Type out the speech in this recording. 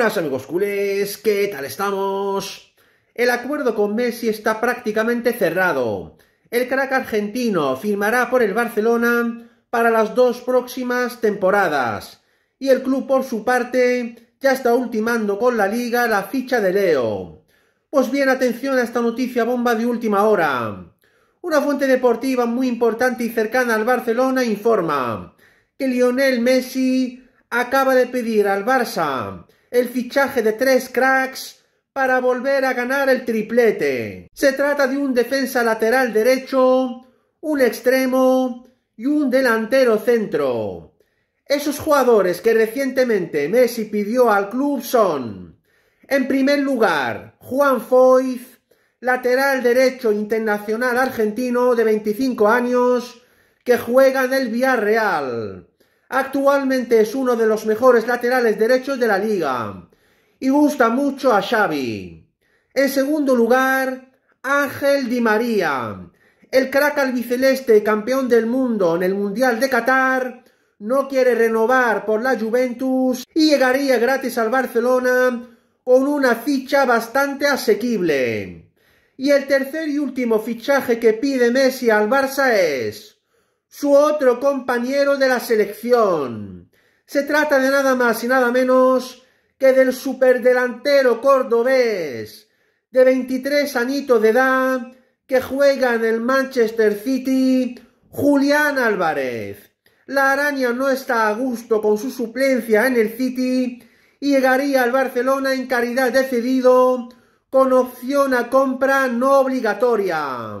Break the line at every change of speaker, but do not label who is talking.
Hola amigos culés, ¿qué tal estamos? El acuerdo con Messi está prácticamente cerrado. El crack argentino firmará por el Barcelona para las dos próximas temporadas. Y el club por su parte ya está ultimando con la liga la ficha de Leo. Pues bien, atención a esta noticia bomba de última hora. Una fuente deportiva muy importante y cercana al Barcelona informa que Lionel Messi acaba de pedir al Barça el fichaje de tres cracks para volver a ganar el triplete. Se trata de un defensa lateral derecho, un extremo y un delantero centro. Esos jugadores que recientemente Messi pidió al club son, en primer lugar, Juan Foyz, lateral derecho internacional argentino de 25 años, que juega en el Villarreal. Actualmente es uno de los mejores laterales derechos de la liga y gusta mucho a Xavi. En segundo lugar, Ángel Di María. El crack albiceleste, campeón del mundo en el Mundial de Qatar, no quiere renovar por la Juventus y llegaría gratis al Barcelona con una ficha bastante asequible. Y el tercer y último fichaje que pide Messi al Barça es su otro compañero de la selección. Se trata de nada más y nada menos que del superdelantero cordobés de 23 añitos de edad que juega en el Manchester City, Julián Álvarez. La araña no está a gusto con su suplencia en el City y llegaría al Barcelona en caridad decidido con opción a compra no obligatoria.